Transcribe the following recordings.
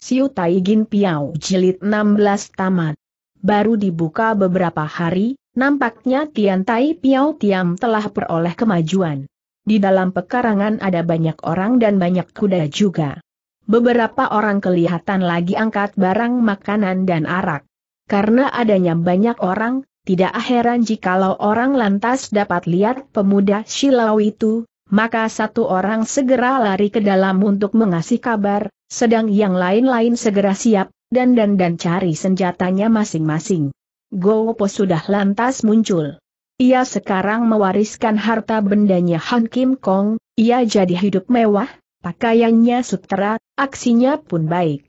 Siu Tai Gin Piao jilid 16 tamat. Baru dibuka beberapa hari, nampaknya Tian Tai Piao Tiam telah peroleh kemajuan. Di dalam pekarangan ada banyak orang dan banyak kuda juga. Beberapa orang kelihatan lagi angkat barang makanan dan arak. Karena adanya banyak orang, tidak heran jikalau orang lantas dapat lihat pemuda silau itu, maka satu orang segera lari ke dalam untuk mengasih kabar, sedang yang lain-lain segera siap, dan dan dan cari senjatanya masing-masing. Gopo sudah lantas muncul. Ia sekarang mewariskan harta bendanya Han Kim Kong, ia jadi hidup mewah, pakaiannya sutera, aksinya pun baik.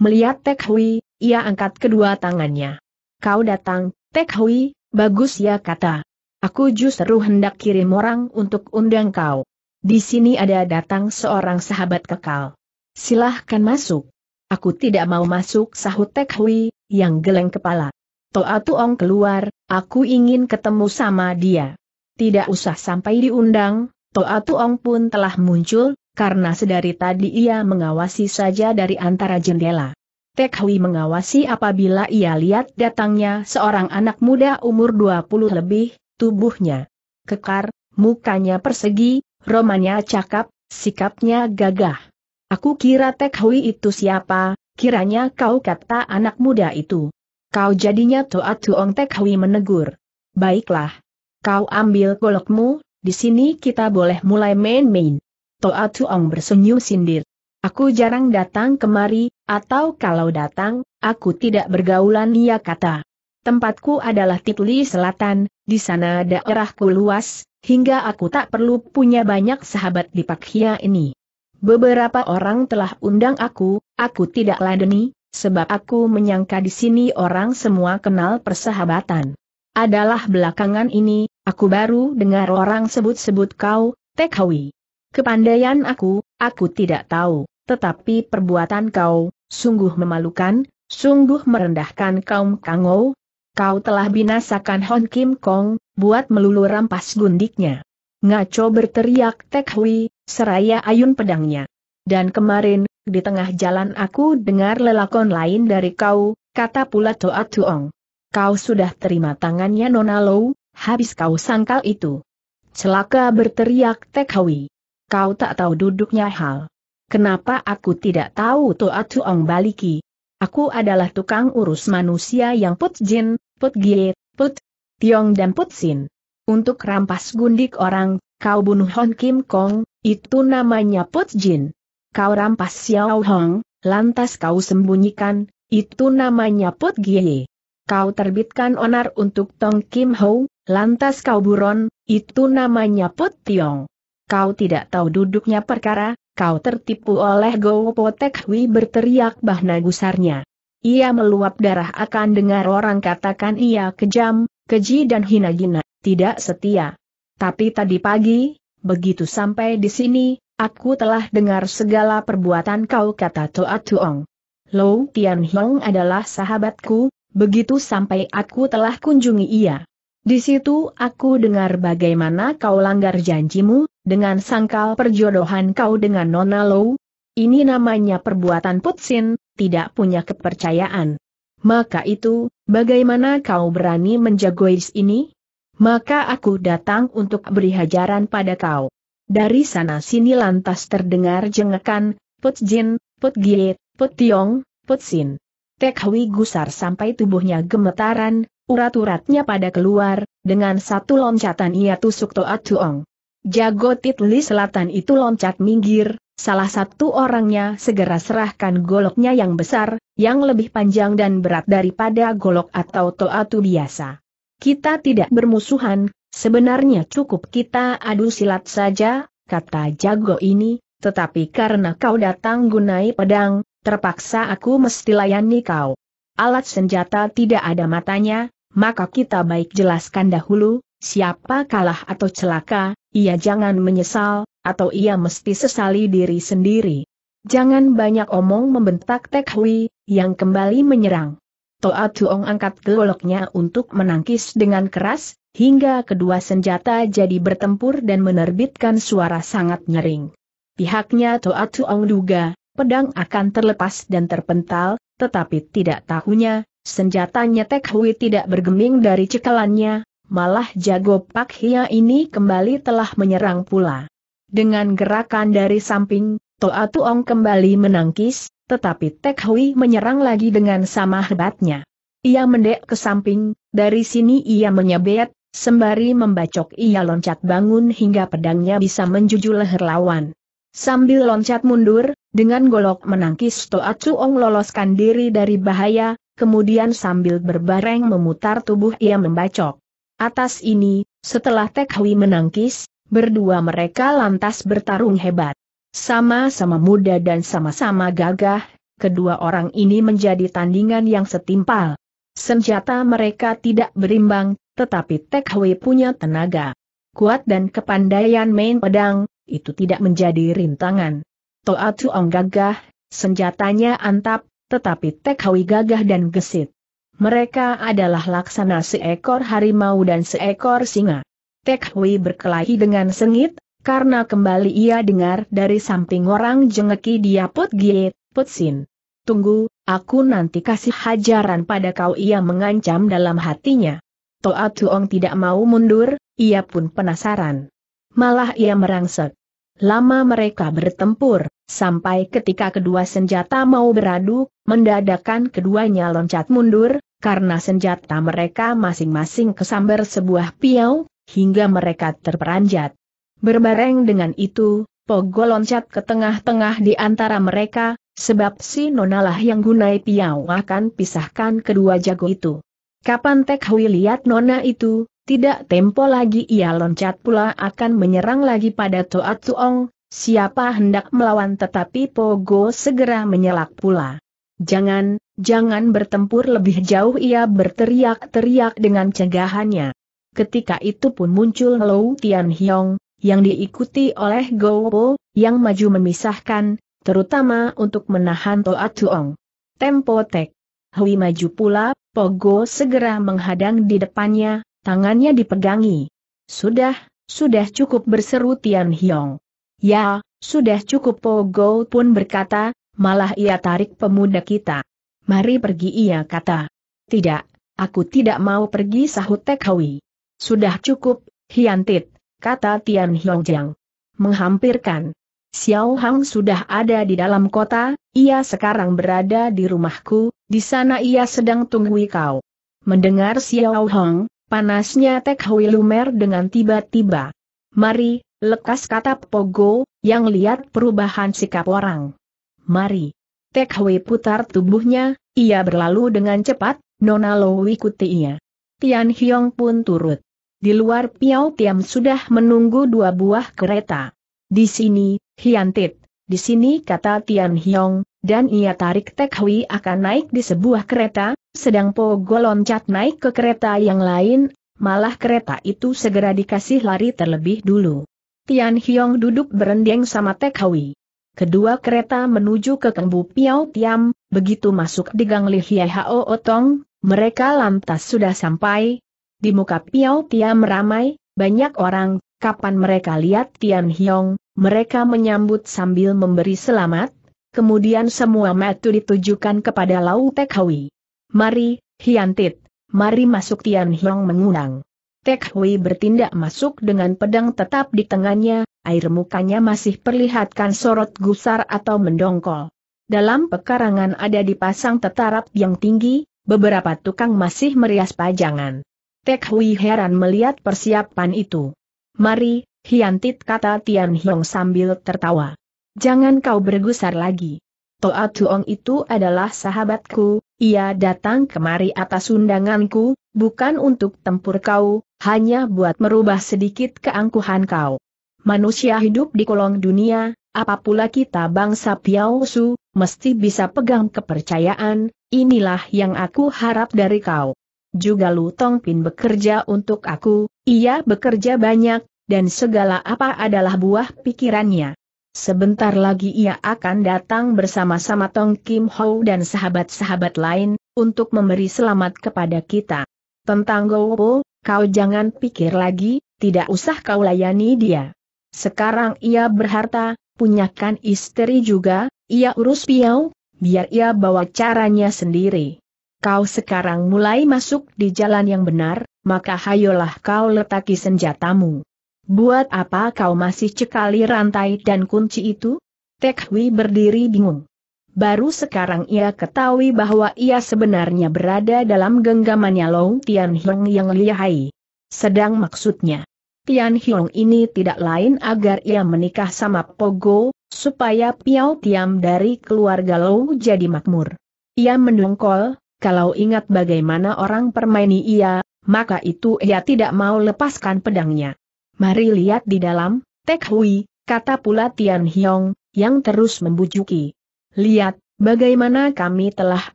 Melihat Tek Hui, ia angkat kedua tangannya. Kau datang, Tek Hui, bagus ya kata. Aku justru hendak kirim orang untuk undang kau. Di sini ada datang seorang sahabat kekal. Silahkan masuk. Aku tidak mau masuk sahut Tek Hui, yang geleng kepala. Toa Tuong keluar, aku ingin ketemu sama dia. Tidak usah sampai diundang, Toa Tuong pun telah muncul, karena sedari tadi ia mengawasi saja dari antara jendela. Tek Hui mengawasi apabila ia lihat datangnya seorang anak muda umur 20 lebih, tubuhnya kekar, mukanya persegi, romanya cakap, sikapnya gagah. Aku kira Tek Hui itu siapa, kiranya kau kata anak muda itu. Kau jadinya Toa Tuong Tek Hui menegur. Baiklah. Kau ambil golokmu, di sini kita boleh mulai main-main. Toa Tuong bersenyum sindir. Aku jarang datang kemari, atau kalau datang, aku tidak bergaulan ia kata. Tempatku adalah Titli Selatan, di sana daerahku luas, hingga aku tak perlu punya banyak sahabat di Pakhia ini beberapa orang telah undang aku, aku tidak ladeni, sebab aku menyangka di sini orang semua kenal persahabatan. Adalah belakangan ini, aku baru dengar orang sebut-sebut kau, Tekawi. Kepandaian aku, aku tidak tahu, tetapi perbuatan kau, sungguh memalukan, sungguh merendahkan kaum Kangou. Kau telah binasakan Hon Kim Kong, buat melulu rampas gundiknya. Ngaco berteriak Tek Hui, seraya ayun pedangnya. Dan kemarin, di tengah jalan aku dengar lelakon lain dari kau, kata pula Toa Tuong. Kau sudah terima tangannya Nona Lou, habis kau sangkal itu. Celaka berteriak Tek Hui. Kau tak tahu duduknya hal. Kenapa aku tidak tahu Toa Tuong baliki? Aku adalah tukang urus manusia yang Put Jin, Put Gie, Put Tiong dan Put Sin. Untuk rampas gundik orang, kau bunuh Hon Kim Kong, itu namanya Pot Jin. Kau rampas Xiao Hong, lantas kau sembunyikan, itu namanya Pot Gie. Kau terbitkan onar untuk Tong Kim Ho, lantas kau buron, itu namanya Pot Tiong. Kau tidak tahu duduknya perkara, kau tertipu oleh Go Potek Hui berteriak bahna gusarnya. Ia meluap darah akan dengar orang katakan ia kejam, keji dan hina gina, tidak setia. Tapi tadi pagi, begitu sampai di sini, aku telah dengar segala perbuatan kau kata Toa Tuong. Lo Tian Hong adalah sahabatku, begitu sampai aku telah kunjungi ia. Di situ aku dengar bagaimana kau langgar janjimu, dengan sangkal perjodohan kau dengan Nona Lou. Ini namanya perbuatan putsin, tidak punya kepercayaan. Maka itu, bagaimana kau berani menjagois ini? Maka aku datang untuk beri hajaran pada kau. Dari sana sini lantas terdengar jengekan, Put Jin, Put Gie, Put Tiong, Put Sin. Tek Hui gusar sampai tubuhnya gemetaran, urat-uratnya pada keluar, dengan satu loncatan ia tusuk Toa Tuong. Jago Titli Selatan itu loncat minggir, Salah satu orangnya segera serahkan goloknya yang besar, yang lebih panjang dan berat daripada golok atau toatu biasa. Kita tidak bermusuhan, sebenarnya cukup kita adu silat saja, kata jago ini, tetapi karena kau datang gunai pedang, terpaksa aku mesti layani kau. Alat senjata tidak ada matanya, maka kita baik jelaskan dahulu, siapa kalah atau celaka, ia jangan menyesal, atau ia mesti sesali diri sendiri. Jangan banyak omong membentak Tek Hui, yang kembali menyerang. Toa Tuong angkat goloknya untuk menangkis dengan keras, hingga kedua senjata jadi bertempur dan menerbitkan suara sangat nyering. Pihaknya Toa Tuong duga, pedang akan terlepas dan terpental, tetapi tidak tahunya, senjatanya Tek Hui tidak bergeming dari cekalannya, malah jago Pak Hia ini kembali telah menyerang pula. Dengan gerakan dari samping, Toa Tuong kembali menangkis, tetapi Tek Hui menyerang lagi dengan sama hebatnya. Ia mendek ke samping, dari sini ia menyebet, sembari membacok ia loncat bangun hingga pedangnya bisa menjujul leher lawan. Sambil loncat mundur, dengan golok menangkis Toa Tuong loloskan diri dari bahaya, kemudian sambil berbareng memutar tubuh ia membacok. Atas ini, setelah Tek Hui menangkis, Berdua mereka lantas bertarung hebat. Sama-sama muda dan sama-sama gagah, kedua orang ini menjadi tandingan yang setimpal. Senjata mereka tidak berimbang, tetapi Tek Hui punya tenaga. Kuat dan kepandaian main pedang, itu tidak menjadi rintangan. Toa Tuong gagah, senjatanya antap, tetapi Tek Hui gagah dan gesit. Mereka adalah laksana seekor harimau dan seekor singa. Tek Hui berkelahi dengan sengit, karena kembali ia dengar dari samping orang jengeki dia Put Gie, Put Sin. Tunggu, aku nanti kasih hajaran pada kau ia mengancam dalam hatinya. Toa Tuong tidak mau mundur, ia pun penasaran. Malah ia merangsek. Lama mereka bertempur, sampai ketika kedua senjata mau beradu, mendadakan keduanya loncat mundur, karena senjata mereka masing-masing kesambar sebuah piau, hingga mereka terperanjat. Berbareng dengan itu, Pogo loncat ke tengah-tengah di antara mereka, sebab si nonalah yang gunai piau akan pisahkan kedua jago itu. Kapan Tek Hui lihat nona itu, tidak tempo lagi ia loncat pula akan menyerang lagi pada Toa Tuong, siapa hendak melawan tetapi Pogo segera menyelak pula. Jangan, jangan bertempur lebih jauh ia berteriak-teriak dengan cegahannya. Ketika itu pun muncul Lou Tian Hiong, yang diikuti oleh Go Po, yang maju memisahkan, terutama untuk menahan Toa Tuong. Tempo Tek. Hui maju pula, Pogo segera menghadang di depannya, tangannya dipegangi. Sudah, sudah cukup berseru Tian Hiong. Ya, sudah cukup Pogo pun berkata, malah ia tarik pemuda kita. Mari pergi ia kata. Tidak, aku tidak mau pergi sahut Tek Hui. Sudah cukup, Hiantit, kata Tian Hiongjang. Menghampirkan. Xiao Hang sudah ada di dalam kota, ia sekarang berada di rumahku, di sana ia sedang tunggu kau. Mendengar Xiao Hang, panasnya Tek Hui Lumer dengan tiba-tiba. Mari, lekas kata Pogo, yang lihat perubahan sikap orang. Mari. Tek Hui putar tubuhnya, ia berlalu dengan cepat, Nona Lo ikuti ia. Tian Hyong pun turut. Di luar Piau Tiam sudah menunggu dua buah kereta. Di sini, Hiantit, di sini kata Tian Hiong, dan ia tarik Tek Hui akan naik di sebuah kereta, sedang Po loncat naik ke kereta yang lain, malah kereta itu segera dikasih lari terlebih dulu. Tian Hiong duduk berendeng sama Tek Hui. Kedua kereta menuju ke Kembu Piau Tiam, begitu masuk di Gang Li Hie Hao Otong, mereka lantas sudah sampai, di muka Piao Tiam ramai, banyak orang, kapan mereka lihat Tian Hiong, mereka menyambut sambil memberi selamat, kemudian semua metu ditujukan kepada Lau Tek Hui. Mari, Hiantit, mari masuk Tian Hiong mengundang. Tek Hui bertindak masuk dengan pedang tetap di tengahnya, air mukanya masih perlihatkan sorot gusar atau mendongkol. Dalam pekarangan ada dipasang tetarap yang tinggi, beberapa tukang masih merias pajangan. Tek Hui heran melihat persiapan itu. Mari, Hiantit kata Tian Hiong sambil tertawa. Jangan kau bergusar lagi. Toa Tuong itu adalah sahabatku, ia datang kemari atas undanganku, bukan untuk tempur kau, hanya buat merubah sedikit keangkuhan kau. Manusia hidup di kolong dunia, apapula kita bangsa Piausu, mesti bisa pegang kepercayaan, inilah yang aku harap dari kau. Juga Lu pin bekerja untuk aku, ia bekerja banyak, dan segala apa adalah buah pikirannya. Sebentar lagi ia akan datang bersama-sama Tong Kim Ho dan sahabat-sahabat lain, untuk memberi selamat kepada kita. Tentang Gowo, kau jangan pikir lagi, tidak usah kau layani dia. Sekarang ia berharta, punyakan istri juga, ia urus piau, biar ia bawa caranya sendiri kau sekarang mulai masuk di jalan yang benar, maka hayolah kau letaki senjatamu. Buat apa kau masih cekali rantai dan kunci itu? Tek berdiri bingung. Baru sekarang ia ketahui bahwa ia sebenarnya berada dalam genggamannya Long Tian Hiong yang lihai. Sedang maksudnya, Tian Hiong ini tidak lain agar ia menikah sama Pogo, supaya Piao Tiam dari keluarga Long jadi makmur. Ia mendongkol, kalau ingat bagaimana orang permaini ia, maka itu ia tidak mau lepaskan pedangnya. Mari lihat di dalam, Tek Hui, kata pula Tian Hiong, yang terus membujuki. Lihat, bagaimana kami telah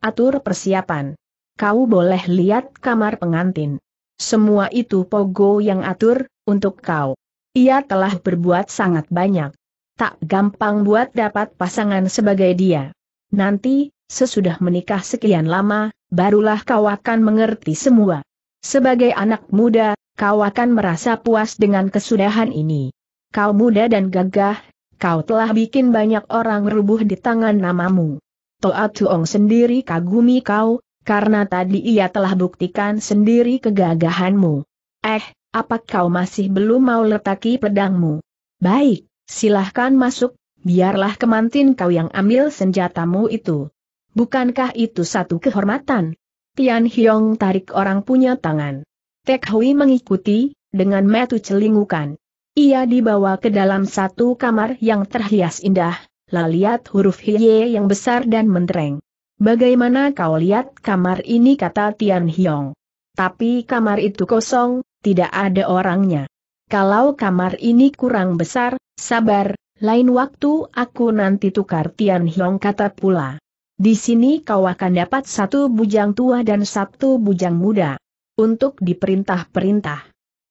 atur persiapan. Kau boleh lihat kamar pengantin. Semua itu Pogo yang atur, untuk kau. Ia telah berbuat sangat banyak. Tak gampang buat dapat pasangan sebagai dia. Nanti, sesudah menikah sekian lama, barulah kau akan mengerti semua. Sebagai anak muda, kau akan merasa puas dengan kesudahan ini. Kau muda dan gagah, kau telah bikin banyak orang rubuh di tangan namamu. Toa Tuong sendiri kagumi kau, karena tadi ia telah buktikan sendiri kegagahanmu. Eh, apa kau masih belum mau letaki pedangmu? Baik, silahkan masuk, biarlah kemantin kau yang ambil senjatamu itu. Bukankah itu satu kehormatan? Tian Hiong tarik orang punya tangan. Tek Hui mengikuti, dengan metu celingukan. Ia dibawa ke dalam satu kamar yang terhias indah, lihat huruf Hiye yang besar dan mentereng. Bagaimana kau lihat kamar ini kata Tian Hiong. Tapi kamar itu kosong, tidak ada orangnya. Kalau kamar ini kurang besar, sabar, lain waktu aku nanti tukar Tian Hiong kata pula. Di sini kau akan dapat satu bujang tua dan satu bujang muda. Untuk diperintah-perintah.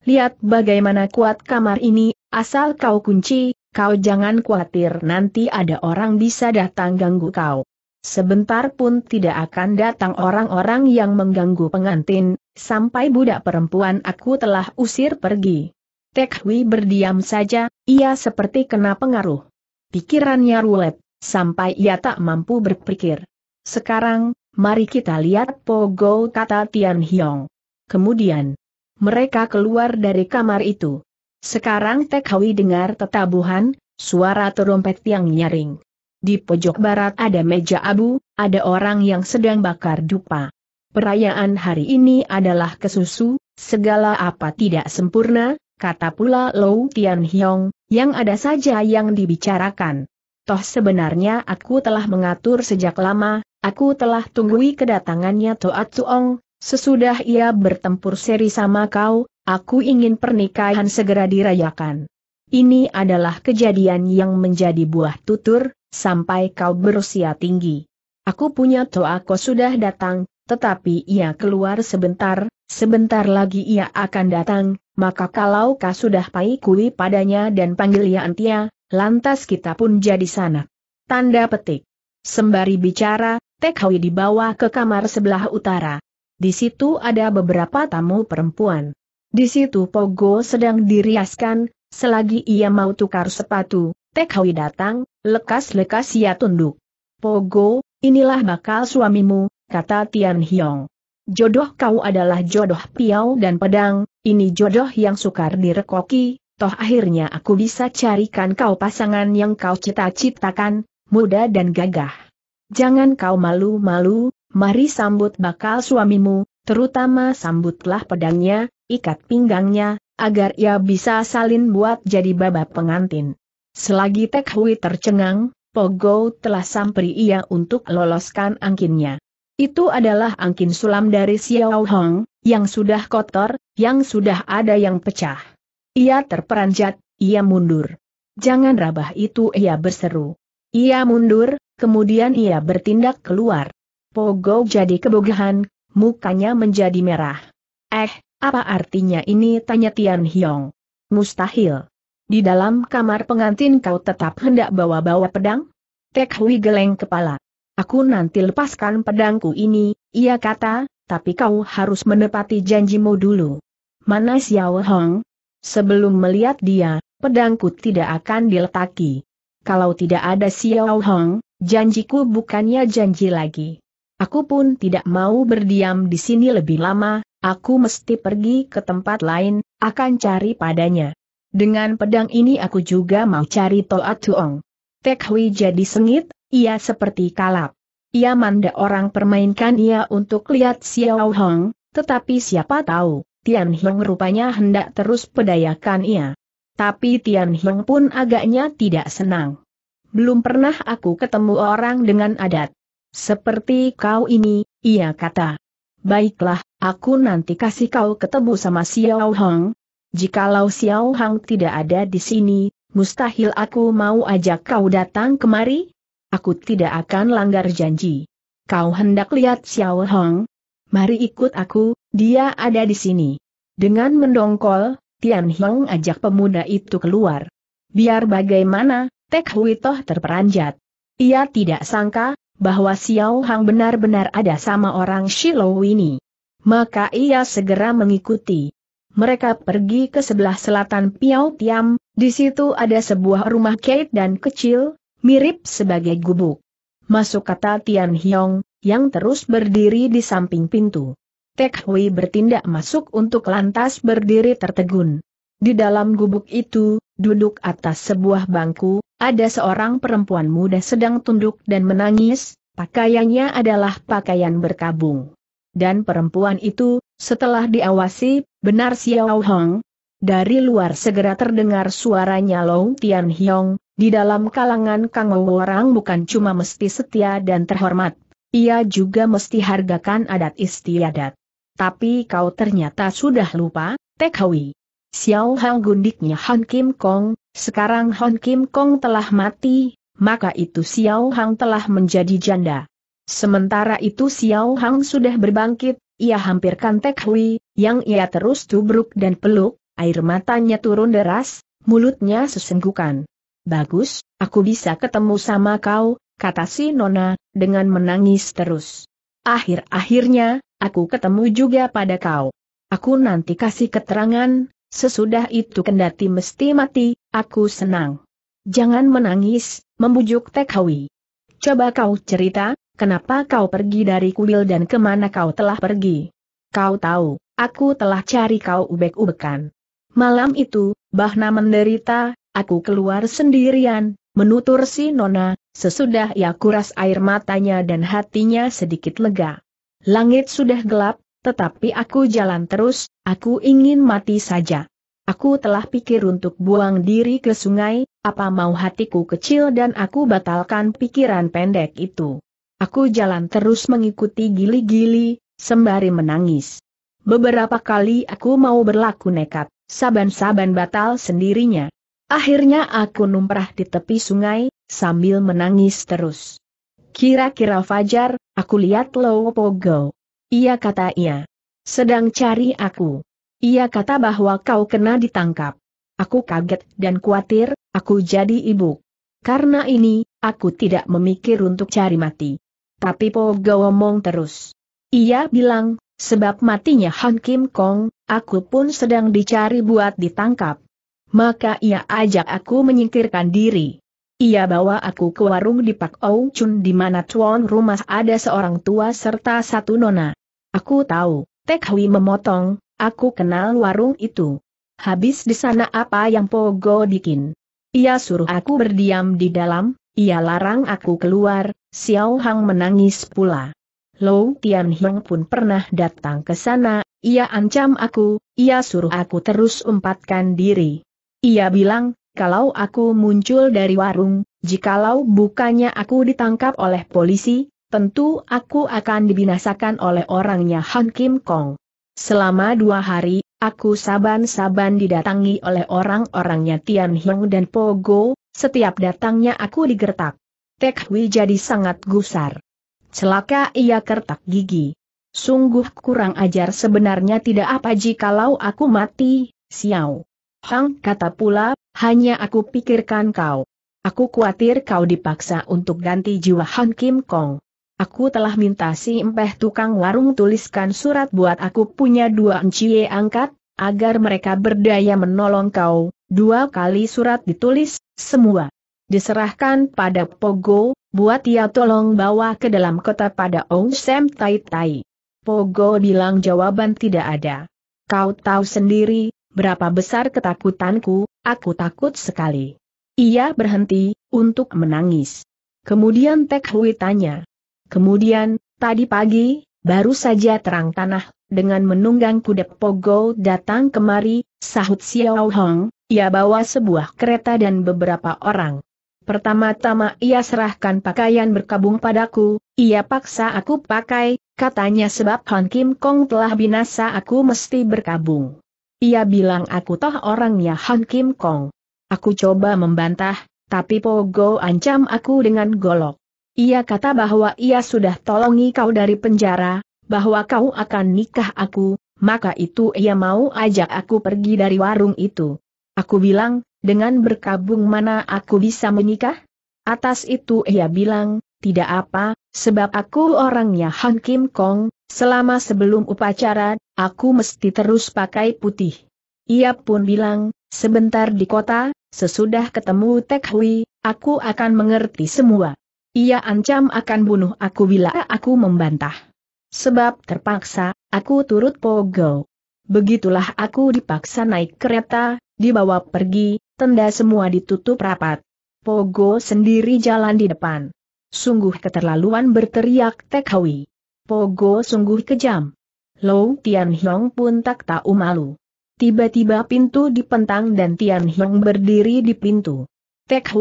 Lihat bagaimana kuat kamar ini, asal kau kunci, kau jangan khawatir nanti ada orang bisa datang ganggu kau. Sebentar pun tidak akan datang orang-orang yang mengganggu pengantin, sampai budak perempuan aku telah usir pergi. Tek berdiam saja, ia seperti kena pengaruh. Pikirannya rulet sampai ia tak mampu berpikir. Sekarang, mari kita lihat Pogo kata Tian Hiong. Kemudian, mereka keluar dari kamar itu. Sekarang Tek Hui dengar tetabuhan, suara terompet yang nyaring. Di pojok barat ada meja abu, ada orang yang sedang bakar dupa. Perayaan hari ini adalah kesusu, segala apa tidak sempurna, kata pula Lou Tian Hiong, yang ada saja yang dibicarakan. Toh sebenarnya aku telah mengatur sejak lama, aku telah tunggui kedatangannya Toat Tuong, sesudah ia bertempur seri sama kau, aku ingin pernikahan segera dirayakan. Ini adalah kejadian yang menjadi buah tutur, sampai kau berusia tinggi. Aku punya Toa, Ko sudah datang, tetapi ia keluar sebentar, sebentar lagi ia akan datang, maka kalau kau sudah paikui padanya dan panggil ia Antia, lantas kita pun jadi sanak. Tanda petik. Sembari bicara, Tekhawi dibawa ke kamar sebelah utara. Di situ ada beberapa tamu perempuan. Di situ Pogo sedang diriaskan, selagi ia mau tukar sepatu, Tekhawi datang, lekas-lekas ia tunduk. Pogo, inilah bakal suamimu, kata Tian Hiong. Jodoh kau adalah jodoh piau dan pedang, ini jodoh yang sukar direkoki, toh akhirnya aku bisa carikan kau pasangan yang kau cita-citakan, muda dan gagah. Jangan kau malu-malu, mari sambut bakal suamimu, terutama sambutlah pedangnya, ikat pinggangnya, agar ia bisa salin buat jadi babak pengantin. Selagi Tek Hui tercengang, Pogo telah samperi ia untuk loloskan angkinnya. Itu adalah angkin sulam dari Xiao Hong, yang sudah kotor, yang sudah ada yang pecah. Ia terperanjat, ia mundur. Jangan rabah itu ia berseru. Ia mundur, kemudian ia bertindak keluar. Pogo jadi kebogahan, mukanya menjadi merah. Eh, apa artinya ini tanya Tian Hiong? Mustahil. Di dalam kamar pengantin kau tetap hendak bawa-bawa pedang? Tek Hui geleng kepala. Aku nanti lepaskan pedangku ini, ia kata, tapi kau harus menepati janjimu dulu. Mana Xiao Hong, Sebelum melihat dia, pedangku tidak akan diletaki. Kalau tidak ada Xiao Hong, janjiku bukannya janji lagi. Aku pun tidak mau berdiam di sini lebih lama, aku mesti pergi ke tempat lain, akan cari padanya. Dengan pedang ini aku juga mau cari Toa Tuong. Tek Hui jadi sengit, ia seperti kalap. Ia manda orang permainkan ia untuk lihat Xiao Hong, tetapi siapa tahu, Tian Heng rupanya hendak terus pedayakan ia. Tapi Tian Heng pun agaknya tidak senang. Belum pernah aku ketemu orang dengan adat. Seperti kau ini, ia kata. Baiklah, aku nanti kasih kau ketemu sama Xiao Hong. Jikalau Xiao Hong tidak ada di sini, mustahil aku mau ajak kau datang kemari. Aku tidak akan langgar janji. Kau hendak lihat Xiao Hong, mari ikut aku, dia ada di sini. Dengan mendongkol, Tian Hong ajak pemuda itu keluar. Biar bagaimana, Tek Hui Toh terperanjat. Ia tidak sangka, bahwa Xiao Hang benar-benar ada sama orang Shiloh ini. Maka ia segera mengikuti. Mereka pergi ke sebelah selatan Piau Tiam, di situ ada sebuah rumah kait dan kecil, mirip sebagai gubuk. Masuk kata Tian Hiong, yang terus berdiri di samping pintu. Tek Hui bertindak masuk untuk lantas berdiri tertegun. Di dalam gubuk itu, duduk atas sebuah bangku, ada seorang perempuan muda sedang tunduk dan menangis, pakaiannya adalah pakaian berkabung. Dan perempuan itu, setelah diawasi, benar Xiao Hong, dari luar segera terdengar suaranya Long Tian Hiong, di dalam kalangan Kang Wu Orang bukan cuma mesti setia dan terhormat, ia juga mesti hargakan adat istiadat. Tapi kau ternyata sudah lupa, Hui. Xiao Hang gundiknya Han Kim Kong, sekarang Han Kim Kong telah mati, maka itu Xiao Hang telah menjadi janda. Sementara itu Xiao Hang sudah berbangkit, ia hampirkan Hui, yang ia terus tubruk dan peluk, air matanya turun deras, mulutnya sesenggukan. Bagus, aku bisa ketemu sama kau, kata si Nona, dengan menangis terus. Akhir-akhirnya, aku ketemu juga pada kau. Aku nanti kasih keterangan, sesudah itu kendati mesti mati, aku senang. Jangan menangis, membujuk Tekawi. Coba kau cerita, kenapa kau pergi dari kuil dan kemana kau telah pergi. Kau tahu, aku telah cari kau ubek-ubekan. Malam itu, Bahna menderita, aku keluar sendirian, menutur si Nona, Sesudah ia kuras air matanya dan hatinya sedikit lega. Langit sudah gelap, tetapi aku jalan terus, aku ingin mati saja. Aku telah pikir untuk buang diri ke sungai, apa mau hatiku kecil dan aku batalkan pikiran pendek itu. Aku jalan terus mengikuti gili-gili, sembari menangis. Beberapa kali aku mau berlaku nekat, saban-saban batal sendirinya. Akhirnya aku numprah di tepi sungai, sambil menangis terus. Kira-kira Fajar, aku lihat Lowopogo. Ia kata ia. Sedang cari aku. Ia kata bahwa kau kena ditangkap. Aku kaget dan khawatir, aku jadi ibu. Karena ini, aku tidak memikir untuk cari mati. Tapi Pogo omong terus. Ia bilang, sebab matinya Han Kim Kong, aku pun sedang dicari buat ditangkap. Maka ia ajak aku menyingkirkan diri. Ia bawa aku ke warung di Pak Ou Chun di mana tuan rumah ada seorang tua serta satu nona. Aku tahu, Tek Hui memotong, aku kenal warung itu. Habis di sana apa yang Pogo bikin? Ia suruh aku berdiam di dalam, ia larang aku keluar, Xiao Hang menangis pula. Lou Tian Heng pun pernah datang ke sana, ia ancam aku, ia suruh aku terus umpatkan diri. Ia bilang, kalau aku muncul dari warung, jikalau bukannya aku ditangkap oleh polisi, tentu aku akan dibinasakan oleh orangnya Han Kim Kong. Selama dua hari, aku saban-saban didatangi oleh orang-orangnya Tian Hiong dan Pogo, setiap datangnya aku digertak. Tek Hui jadi sangat gusar. Celaka ia kertak gigi. Sungguh kurang ajar sebenarnya tidak apa jikalau aku mati, siau. Hang kata pula, hanya aku pikirkan kau. Aku khawatir kau dipaksa untuk ganti jiwa Han Kim Kong. Aku telah minta si empeh tukang warung tuliskan surat buat aku punya dua encie angkat, agar mereka berdaya menolong kau. Dua kali surat ditulis, semua diserahkan pada Pogo, buat ia tolong bawa ke dalam kota pada Ong Sam Tai Tai. Pogo bilang jawaban tidak ada. Kau tahu sendiri, berapa besar ketakutanku, aku takut sekali. Ia berhenti, untuk menangis. Kemudian Tek Hui tanya. Kemudian, tadi pagi, baru saja terang tanah, dengan menunggang kuda Pogo datang kemari, sahut Xiao Hong, ia bawa sebuah kereta dan beberapa orang. Pertama-tama ia serahkan pakaian berkabung padaku, ia paksa aku pakai, katanya sebab Han Kim Kong telah binasa aku mesti berkabung. Ia bilang aku toh orangnya Han Kim Kong. Aku coba membantah, tapi Pogo ancam aku dengan golok. Ia kata bahwa ia sudah tolongi kau dari penjara, bahwa kau akan nikah aku, maka itu ia mau ajak aku pergi dari warung itu. Aku bilang, dengan berkabung mana aku bisa menikah? Atas itu ia bilang, tidak apa, Sebab aku orangnya Han Kim Kong, selama sebelum upacara, aku mesti terus pakai putih. Ia pun bilang, sebentar di kota, sesudah ketemu Tek Hui, aku akan mengerti semua. Ia ancam akan bunuh aku bila aku membantah. Sebab terpaksa, aku turut pogo. Begitulah aku dipaksa naik kereta, dibawa pergi, tenda semua ditutup rapat. Pogo sendiri jalan di depan. Sungguh keterlaluan berteriak Tekhawi. Pogo sungguh kejam. Lou Tian Hiong pun tak tahu malu. Tiba-tiba pintu dipentang dan Tian Hiong berdiri di pintu. Tek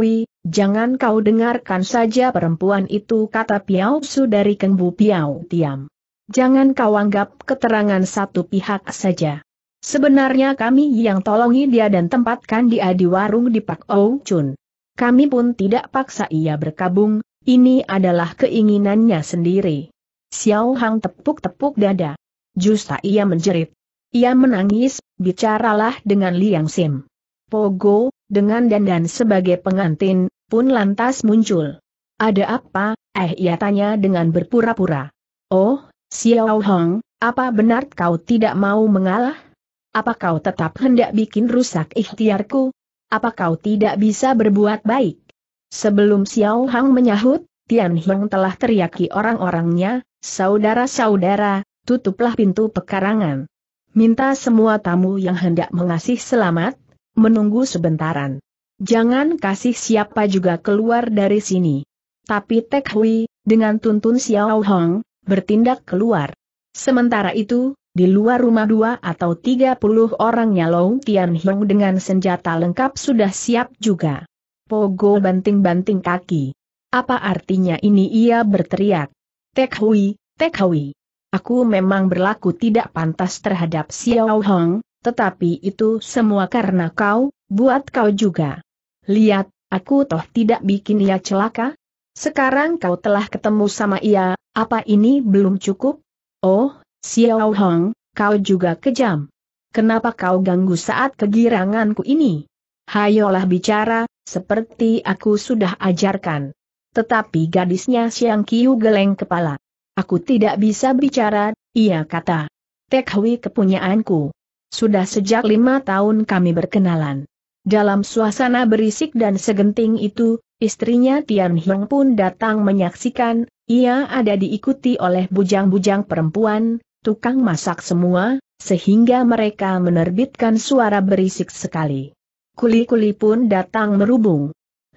jangan kau dengarkan saja perempuan itu kata Piao Su dari Kengbu Piao Tiam. Jangan kau anggap keterangan satu pihak saja. Sebenarnya kami yang tolongi dia dan tempatkan dia di warung di Pak Ou Kami pun tidak paksa ia berkabung, ini adalah keinginannya sendiri. Xiao Hang tepuk-tepuk dada. Justru ia menjerit. Ia menangis, bicaralah dengan Liang Sim. Pogo, dengan dandan sebagai pengantin, pun lantas muncul. Ada apa? Eh ia tanya dengan berpura-pura. Oh, Xiao Hang, apa benar kau tidak mau mengalah? Apa kau tetap hendak bikin rusak ikhtiarku? Apa kau tidak bisa berbuat baik? Sebelum Xiao Hang menyahut, Tian Heng telah teriaki orang-orangnya, saudara-saudara, tutuplah pintu pekarangan. Minta semua tamu yang hendak mengasih selamat, menunggu sebentaran. Jangan kasih siapa juga keluar dari sini. Tapi Tek Hui, dengan tuntun Xiao Hong, bertindak keluar. Sementara itu, di luar rumah dua atau tiga puluh orangnya Long Tian Hiong dengan senjata lengkap sudah siap juga. Pogo banting-banting kaki. Apa artinya ini ia berteriak? Tek Hui, Tek Hui. Aku memang berlaku tidak pantas terhadap Xiao Hong, tetapi itu semua karena kau, buat kau juga. Lihat, aku toh tidak bikin ia celaka? Sekarang kau telah ketemu sama ia, apa ini belum cukup? Oh, Xiao Hong, kau juga kejam. Kenapa kau ganggu saat kegiranganku ini? Hayolah bicara, seperti aku sudah ajarkan. Tetapi gadisnya Siang Kiu geleng kepala. Aku tidak bisa bicara, ia kata. Tekhui kepunyaanku. Sudah sejak lima tahun kami berkenalan. Dalam suasana berisik dan segenting itu, istrinya Tian Hiong pun datang menyaksikan, ia ada diikuti oleh bujang-bujang perempuan, tukang masak semua, sehingga mereka menerbitkan suara berisik sekali. Kuli-kuli pun datang merubung.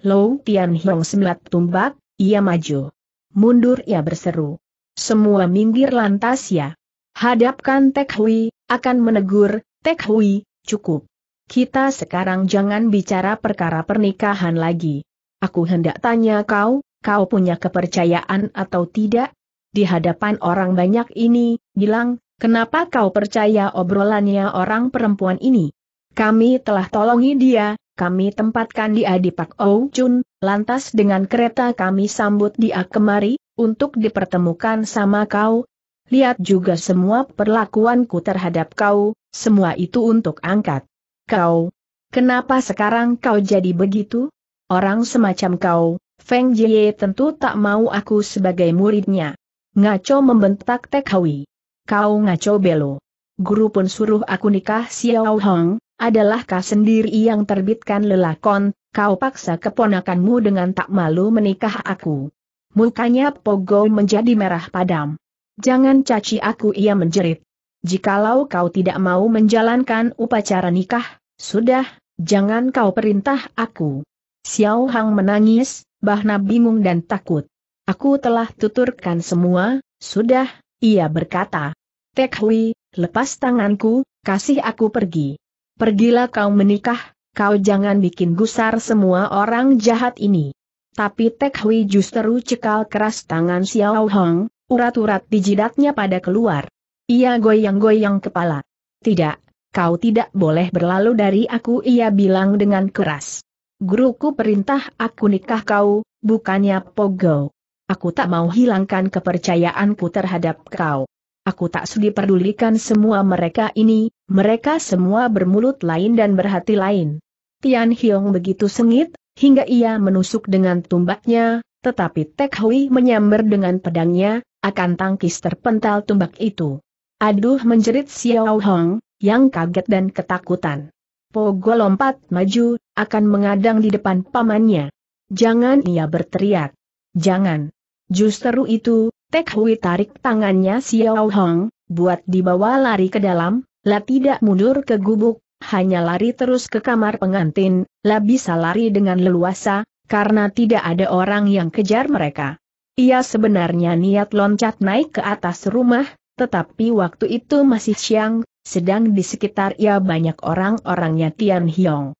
Lou Tian Hong semelat tumbak, ia maju. Mundur ia berseru. Semua minggir lantas ya. Hadapkan Tek Hui, akan menegur, Tek Hui, cukup. Kita sekarang jangan bicara perkara pernikahan lagi. Aku hendak tanya kau, kau punya kepercayaan atau tidak? Di hadapan orang banyak ini, bilang, kenapa kau percaya obrolannya orang perempuan ini? Kami telah tolongi dia, kami tempatkan dia di Pak Ou Chun, lantas dengan kereta kami sambut dia kemari, untuk dipertemukan sama kau. Lihat juga semua perlakuanku terhadap kau, semua itu untuk angkat. Kau, kenapa sekarang kau jadi begitu? Orang semacam kau, Feng Jie tentu tak mau aku sebagai muridnya. Ngaco membentak Tek Hui. Kau ngaco belo. Guru pun suruh aku nikah Xiao Hong, adalah kau sendiri yang terbitkan lelakon, kau paksa keponakanmu dengan tak malu menikah aku. Mukanya Pogo menjadi merah padam. Jangan caci aku ia menjerit. Jikalau kau tidak mau menjalankan upacara nikah, sudah, jangan kau perintah aku. Xiao Hang menangis, Bahna bingung dan takut. Aku telah tuturkan semua, sudah, ia berkata. Tek Hui, lepas tanganku, kasih aku pergi pergilah kau menikah, kau jangan bikin gusar semua orang jahat ini. Tapi Tek Hui justru cekal keras tangan Xiao Hong, urat-urat di jidatnya pada keluar. Ia goyang-goyang kepala. Tidak, kau tidak boleh berlalu dari aku ia bilang dengan keras. Guruku perintah aku nikah kau, bukannya pogo. Aku tak mau hilangkan kepercayaanku terhadap kau. Aku tak sudi pedulikan semua mereka ini, mereka semua bermulut lain dan berhati lain. Tian Hiong begitu sengit, hingga ia menusuk dengan tumbaknya, tetapi Tek Hui menyamber dengan pedangnya, akan tangkis terpental tumbak itu. Aduh menjerit Xiao Hong, yang kaget dan ketakutan. Pogo lompat maju, akan mengadang di depan pamannya. Jangan ia berteriak. Jangan. Justru itu, Tek Hui tarik tangannya Xiao Hong, buat dibawa lari ke dalam, La tidak mundur ke gubuk, hanya lari terus ke kamar pengantin, La bisa lari dengan leluasa, karena tidak ada orang yang kejar mereka. Ia sebenarnya niat loncat naik ke atas rumah, tetapi waktu itu masih siang, sedang di sekitar ia banyak orang-orangnya Tian Hiong.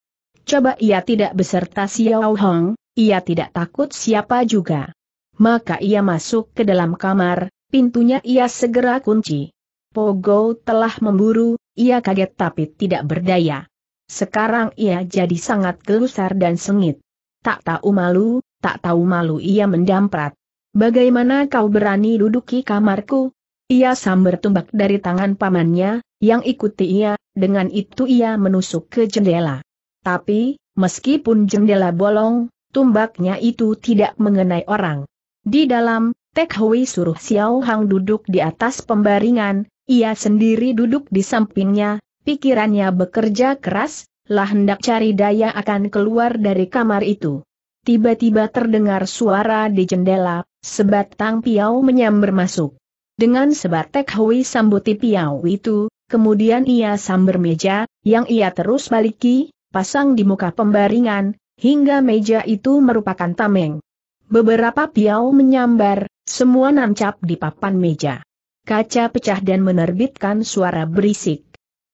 Coba ia tidak beserta Xiao Hong, ia tidak takut siapa juga. Maka ia masuk ke dalam kamar, pintunya ia segera kunci. Pogo telah memburu, ia kaget tapi tidak berdaya. Sekarang ia jadi sangat gelusar dan sengit. Tak tahu malu, tak tahu malu ia mendamprat. Bagaimana kau berani duduki kamarku? Ia sambar tumbak dari tangan pamannya, yang ikuti ia, dengan itu ia menusuk ke jendela. Tapi, meskipun jendela bolong, tumbaknya itu tidak mengenai orang. Di dalam, Tek Hui suruh Xiao Hang duduk di atas pembaringan, ia sendiri duduk di sampingnya, pikirannya bekerja keras, lah hendak cari daya akan keluar dari kamar itu. Tiba-tiba terdengar suara di jendela, sebatang piau menyambar masuk. Dengan sebatek Hui sambuti piau itu, kemudian ia samber meja, yang ia terus baliki, pasang di muka pembaringan, hingga meja itu merupakan tameng. Beberapa piau menyambar, semua nancap di papan meja kaca pecah dan menerbitkan suara berisik.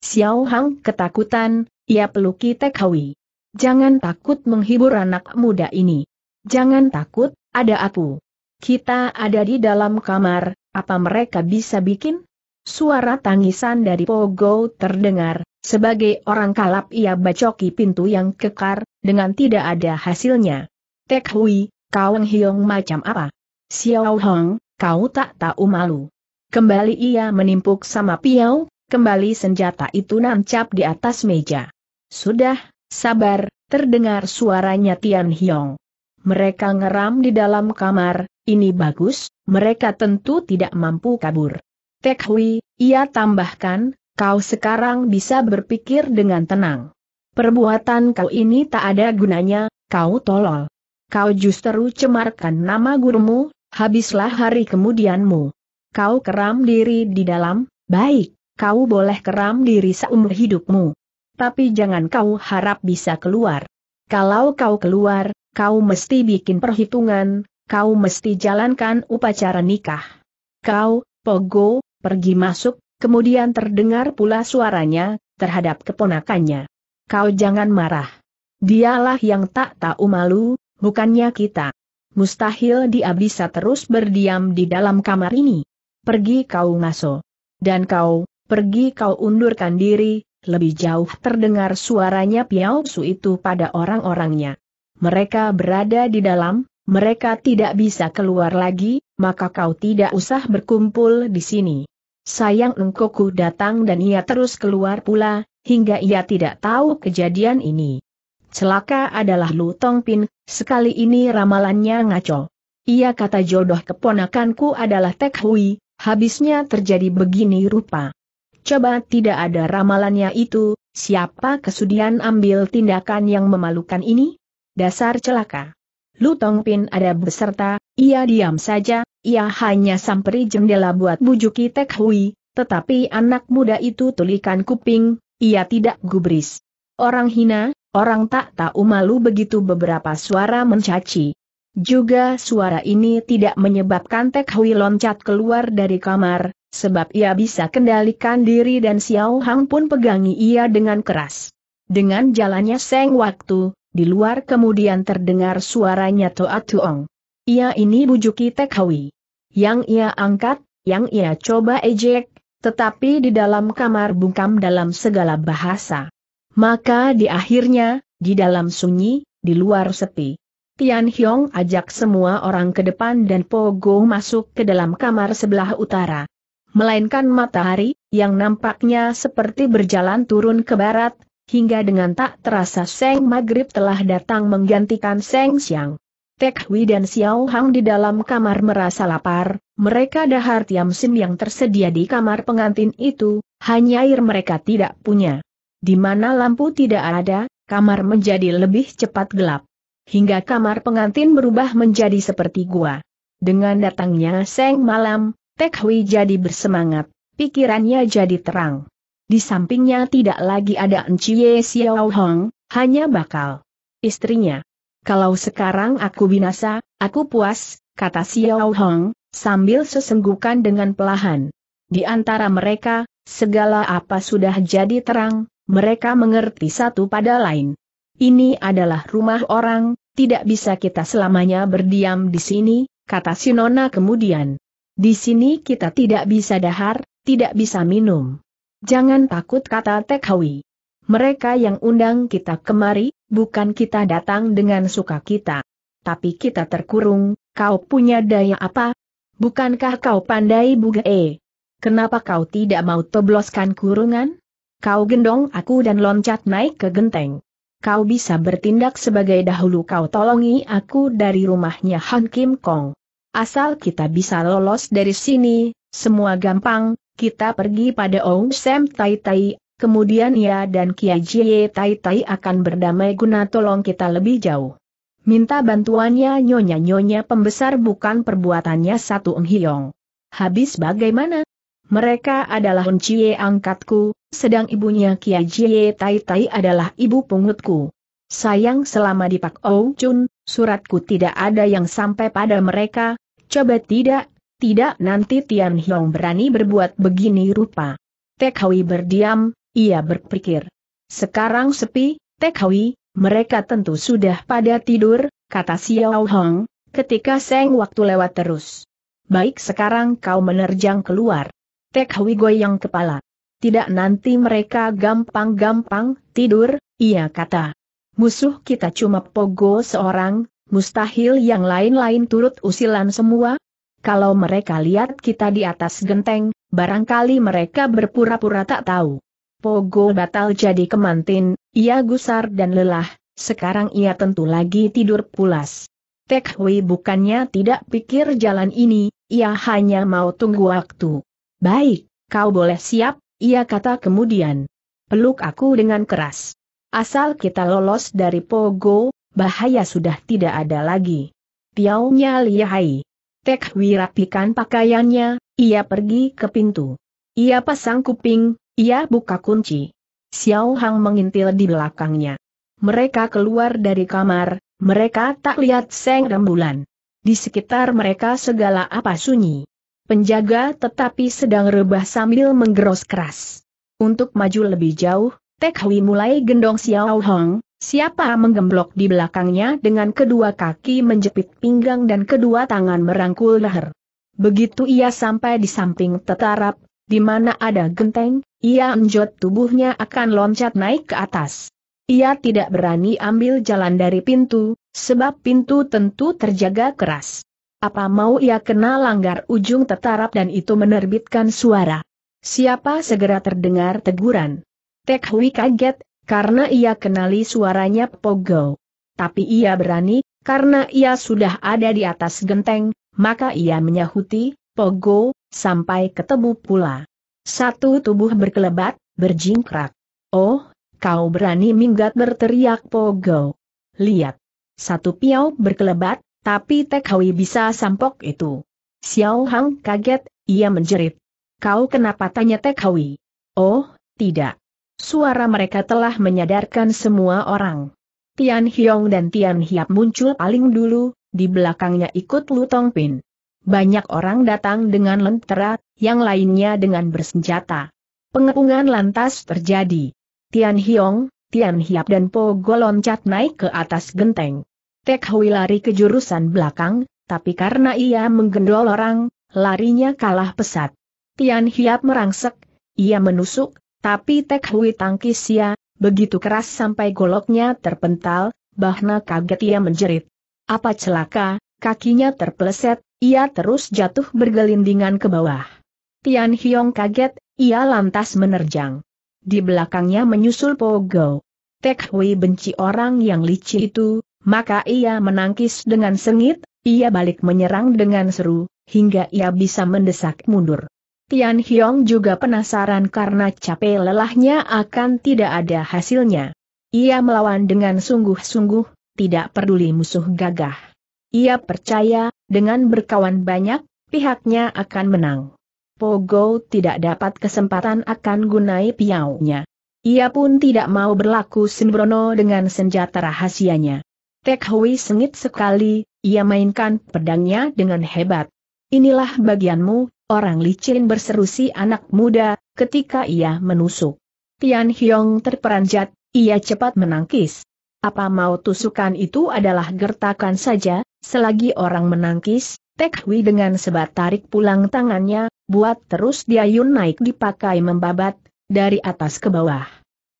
Xiao Hang ketakutan, ia peluki Tek Hui. Jangan takut menghibur anak muda ini. Jangan takut, ada aku. Kita ada di dalam kamar, apa mereka bisa bikin? Suara tangisan dari Pogo terdengar, sebagai orang kalap ia bacoki pintu yang kekar, dengan tidak ada hasilnya. Tek Hui, kau Hiong macam apa? Xiao Hong, kau tak tahu malu. Kembali ia menimpuk sama piau, kembali senjata itu nancap di atas meja. Sudah, sabar, terdengar suaranya Tian Hiong. Mereka ngeram di dalam kamar, ini bagus, mereka tentu tidak mampu kabur. Tek Hui, ia tambahkan, kau sekarang bisa berpikir dengan tenang. Perbuatan kau ini tak ada gunanya, kau tolol. Kau justru cemarkan nama gurumu, habislah hari kemudianmu kau keram diri di dalam, baik, kau boleh keram diri seumur hidupmu. Tapi jangan kau harap bisa keluar. Kalau kau keluar, kau mesti bikin perhitungan, kau mesti jalankan upacara nikah. Kau, Pogo, pergi masuk, kemudian terdengar pula suaranya, terhadap keponakannya. Kau jangan marah. Dialah yang tak tahu malu, bukannya kita. Mustahil dia bisa terus berdiam di dalam kamar ini pergi kau ngaso. Dan kau, pergi kau undurkan diri, lebih jauh terdengar suaranya Piao Su itu pada orang-orangnya. Mereka berada di dalam, mereka tidak bisa keluar lagi, maka kau tidak usah berkumpul di sini. Sayang engkoku datang dan ia terus keluar pula, hingga ia tidak tahu kejadian ini. Celaka adalah Lu Tong pin sekali ini ramalannya ngaco. Ia kata jodoh keponakanku adalah Tek Hui, Habisnya terjadi begini rupa. Coba tidak ada ramalannya itu, siapa kesudian ambil tindakan yang memalukan ini? Dasar celaka. Lu Tongpin ada beserta, ia diam saja, ia hanya samperi jendela buat bujuki Tek Hui, tetapi anak muda itu tulikan kuping, ia tidak gubris. Orang hina, orang tak tahu malu begitu beberapa suara mencaci. Juga suara ini tidak menyebabkan Tek Hui loncat keluar dari kamar, sebab ia bisa kendalikan diri dan Xiao Hang pun pegangi ia dengan keras. Dengan jalannya seng waktu, di luar kemudian terdengar suaranya Toa Tuong. Ia ini bujuki Tek Hui. Yang ia angkat, yang ia coba ejek, tetapi di dalam kamar bungkam dalam segala bahasa. Maka di akhirnya, di dalam sunyi, di luar sepi. Tian Hiong ajak semua orang ke depan dan Pogo masuk ke dalam kamar sebelah utara. Melainkan matahari, yang nampaknya seperti berjalan turun ke barat, hingga dengan tak terasa Seng Maghrib telah datang menggantikan Seng Siang. Tek Hui dan Xiao Hang di dalam kamar merasa lapar, mereka dahar tiam sim yang tersedia di kamar pengantin itu, hanya air mereka tidak punya. Di mana lampu tidak ada, kamar menjadi lebih cepat gelap hingga kamar pengantin berubah menjadi seperti gua. Dengan datangnya Seng Malam, Tek Hui jadi bersemangat, pikirannya jadi terang. Di sampingnya tidak lagi ada Enciye Xiao Hong, hanya bakal istrinya. Kalau sekarang aku binasa, aku puas, kata Xiao Hong, sambil sesenggukan dengan pelahan. Di antara mereka, segala apa sudah jadi terang, mereka mengerti satu pada lain. Ini adalah rumah orang, tidak bisa kita selamanya berdiam di sini, kata Sinona kemudian. Di sini kita tidak bisa dahar, tidak bisa minum. Jangan takut kata Tekhawi. Mereka yang undang kita kemari, bukan kita datang dengan suka kita. Tapi kita terkurung, kau punya daya apa? Bukankah kau pandai buge? Kenapa kau tidak mau tobloskan kurungan? Kau gendong aku dan loncat naik ke genteng kau bisa bertindak sebagai dahulu kau tolongi aku dari rumahnya Han Kim Kong. Asal kita bisa lolos dari sini, semua gampang, kita pergi pada Ong Sam Tai Tai, kemudian ia dan Kia Jie Tai Tai akan berdamai guna tolong kita lebih jauh. Minta bantuannya nyonya-nyonya pembesar bukan perbuatannya satu Eng Hiong. Habis bagaimana? Mereka adalah Uncie angkatku, sedang ibunya Kia Jie Tai Tai adalah ibu pungutku. Sayang selama di Pak Ou Chun, suratku tidak ada yang sampai pada mereka, coba tidak, tidak nanti Tian Hiong berani berbuat begini rupa. Tek Hui berdiam, ia berpikir. Sekarang sepi, Tek Hui, mereka tentu sudah pada tidur, kata Xiao Hong, ketika Seng waktu lewat terus. Baik sekarang kau menerjang keluar. Tek Hui goyang kepala. Tidak nanti mereka gampang-gampang tidur, ia kata. Musuh kita cuma Pogo seorang, mustahil yang lain-lain turut usilan semua. Kalau mereka lihat kita di atas genteng, barangkali mereka berpura-pura tak tahu. Pogo batal jadi kemantin, ia gusar dan lelah, sekarang ia tentu lagi tidur pulas. Tek Hui bukannya tidak pikir jalan ini, ia hanya mau tunggu waktu. Baik, kau boleh siap, ia kata kemudian. Peluk aku dengan keras. Asal kita lolos dari Pogo, bahaya sudah tidak ada lagi. Piaunya lihai. Tek rapikan pakaiannya, ia pergi ke pintu. Ia pasang kuping, ia buka kunci. Xiao Hang mengintil di belakangnya. Mereka keluar dari kamar, mereka tak lihat seng rembulan. Di sekitar mereka segala apa sunyi penjaga tetapi sedang rebah sambil menggeros keras. Untuk maju lebih jauh, Tek Hui mulai gendong Xiao Hong, siapa menggemblok di belakangnya dengan kedua kaki menjepit pinggang dan kedua tangan merangkul leher. Begitu ia sampai di samping tetarap, di mana ada genteng, ia enjot tubuhnya akan loncat naik ke atas. Ia tidak berani ambil jalan dari pintu, sebab pintu tentu terjaga keras. Apa mau ia kena langgar ujung tetarap dan itu menerbitkan suara. Siapa segera terdengar teguran. Tek Hui kaget, karena ia kenali suaranya Pogo. Tapi ia berani, karena ia sudah ada di atas genteng, maka ia menyahuti, Pogo, sampai ketemu pula. Satu tubuh berkelebat, berjingkrak. Oh, kau berani minggat berteriak Pogo. Lihat. Satu piau berkelebat, tapi Tek bisa sampok itu. Xiao Hang kaget, ia menjerit. Kau kenapa tanya Tek Oh, tidak. Suara mereka telah menyadarkan semua orang. Tian Hiong dan Tian Hiap muncul paling dulu, di belakangnya ikut Lu Tong Pin. Banyak orang datang dengan lentera, yang lainnya dengan bersenjata. Pengepungan lantas terjadi. Tian Hiong, Tian Hiap dan Po Go loncat naik ke atas genteng. Tek Hui lari ke jurusan belakang, tapi karena ia menggendol orang, larinya kalah pesat. Tian Hiap merangsek, ia menusuk, tapi Tek Hui tangkis ia, begitu keras sampai goloknya terpental, bahna kaget ia menjerit. Apa celaka, kakinya terpeleset, ia terus jatuh bergelindingan ke bawah. Tian Hiong kaget, ia lantas menerjang. Di belakangnya menyusul Pogo. Tek Hui benci orang yang licik itu, maka ia menangkis dengan sengit, ia balik menyerang dengan seru, hingga ia bisa mendesak mundur. Tian Hiong juga penasaran karena capek lelahnya akan tidak ada hasilnya. Ia melawan dengan sungguh-sungguh, tidak peduli musuh gagah. Ia percaya, dengan berkawan banyak, pihaknya akan menang. Pogo tidak dapat kesempatan akan gunai piaunya. Ia pun tidak mau berlaku sembrono dengan senjata rahasianya. Tek Hui sengit sekali, ia mainkan pedangnya dengan hebat. Inilah bagianmu, orang licin berseru si anak muda, ketika ia menusuk. Tian Hyong terperanjat, ia cepat menangkis. Apa mau tusukan itu adalah gertakan saja, selagi orang menangkis, Tek Hui dengan sebat tarik pulang tangannya, buat terus Diayun naik dipakai membabat, dari atas ke bawah.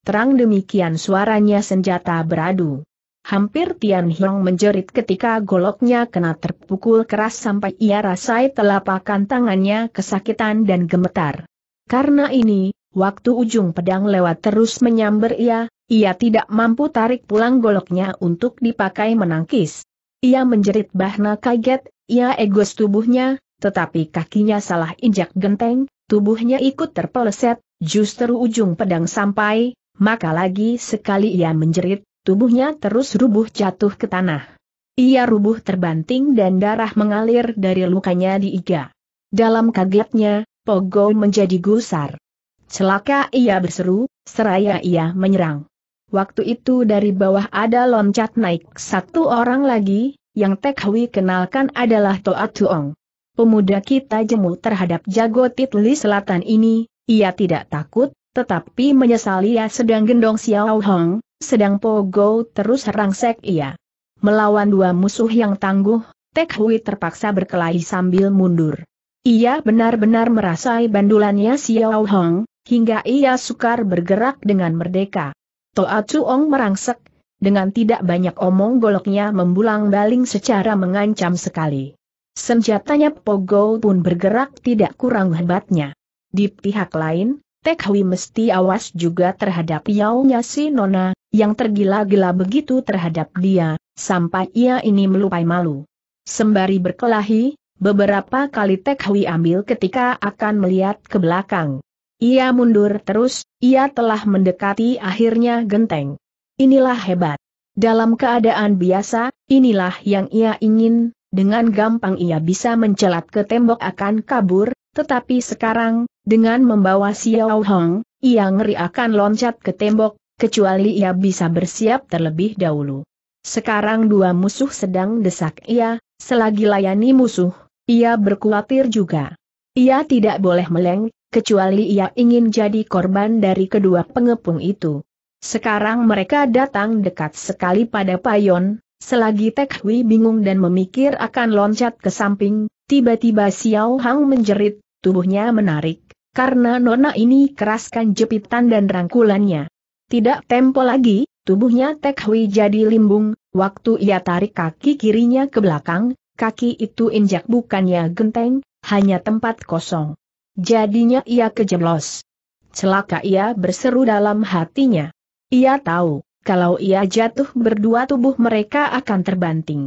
Terang demikian suaranya senjata beradu. Hampir Tian Hiong menjerit ketika goloknya kena terpukul keras sampai ia rasai telapakan tangannya kesakitan dan gemetar. Karena ini, waktu ujung pedang lewat terus menyamber ia, ia tidak mampu tarik pulang goloknya untuk dipakai menangkis. Ia menjerit bahna kaget, ia egos tubuhnya, tetapi kakinya salah injak genteng, tubuhnya ikut terpeleset, justru ujung pedang sampai, maka lagi sekali ia menjerit, tubuhnya terus rubuh jatuh ke tanah. Ia rubuh terbanting dan darah mengalir dari lukanya di iga. Dalam kagetnya, Pogo menjadi gusar. Celaka ia berseru, seraya ia menyerang. Waktu itu dari bawah ada loncat naik satu orang lagi, yang tekhwi kenalkan adalah Toa Tuong. Pemuda kita jemu terhadap jago titli selatan ini, ia tidak takut, tetapi menyesal ia sedang gendong Xiao Hong, sedang Pogo terus rangsek ia. Melawan dua musuh yang tangguh, Tek Hui terpaksa berkelahi sambil mundur. Ia benar-benar merasai bandulannya Xiao Hong, hingga ia sukar bergerak dengan merdeka. Toa Chuong merangsek, dengan tidak banyak omong goloknya membulang baling secara mengancam sekali. Senjatanya Pogo pun bergerak tidak kurang hebatnya. Di pihak lain, Tek Hui mesti awas juga terhadap yaunya si Nona, yang tergila-gila begitu terhadap dia, sampai ia ini melupai malu. Sembari berkelahi, beberapa kali Tek Hui ambil ketika akan melihat ke belakang. Ia mundur terus, ia telah mendekati akhirnya genteng. Inilah hebat. Dalam keadaan biasa, inilah yang ia ingin, dengan gampang ia bisa mencelat ke tembok akan kabur, tetapi sekarang, dengan membawa Xiao Hong, ia ngeri akan loncat ke tembok, kecuali ia bisa bersiap terlebih dahulu. Sekarang dua musuh sedang desak ia, selagi layani musuh, ia berkuatir juga. Ia tidak boleh meleng, kecuali ia ingin jadi korban dari kedua pengepung itu. Sekarang mereka datang dekat sekali pada Payon, selagi Tek Hui bingung dan memikir akan loncat ke samping, tiba-tiba Xiao Hang menjerit, tubuhnya menarik, karena nona ini keraskan jepitan dan rangkulannya. Tidak tempo lagi, tubuhnya Tek Hui jadi limbung, waktu ia tarik kaki kirinya ke belakang, kaki itu injak bukannya genteng, hanya tempat kosong. Jadinya ia kejeblos. Celaka ia berseru dalam hatinya. Ia tahu, kalau ia jatuh berdua tubuh mereka akan terbanting.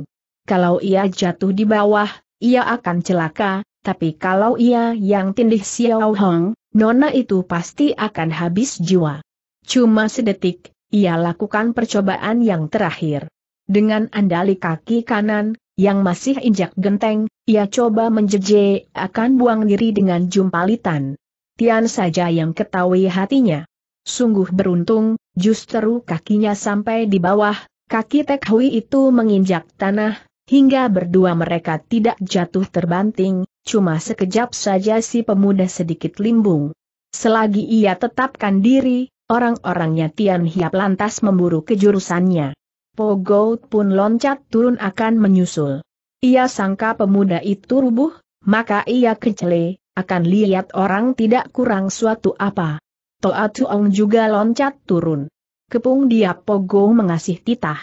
Kalau ia jatuh di bawah, ia akan celaka, tapi kalau ia yang tindih Xiao Hong, nona itu pasti akan habis jiwa. Cuma sedetik, ia lakukan percobaan yang terakhir. Dengan andali kaki kanan, yang masih injak genteng, ia coba menjeje akan buang diri dengan jumpalitan. Tian saja yang ketahui hatinya. Sungguh beruntung, justru kakinya sampai di bawah, kaki Tek Hui itu menginjak tanah, hingga berdua mereka tidak jatuh terbanting, cuma sekejap saja si pemuda sedikit limbung. Selagi ia tetapkan diri, orang-orangnya Tian Hiap lantas memburu kejurusannya. Pogout pun loncat turun akan menyusul. Ia sangka pemuda itu rubuh, maka ia kecele, akan lihat orang tidak kurang suatu apa. Toa Tuong juga loncat turun. Kepung dia Pogo mengasih titah.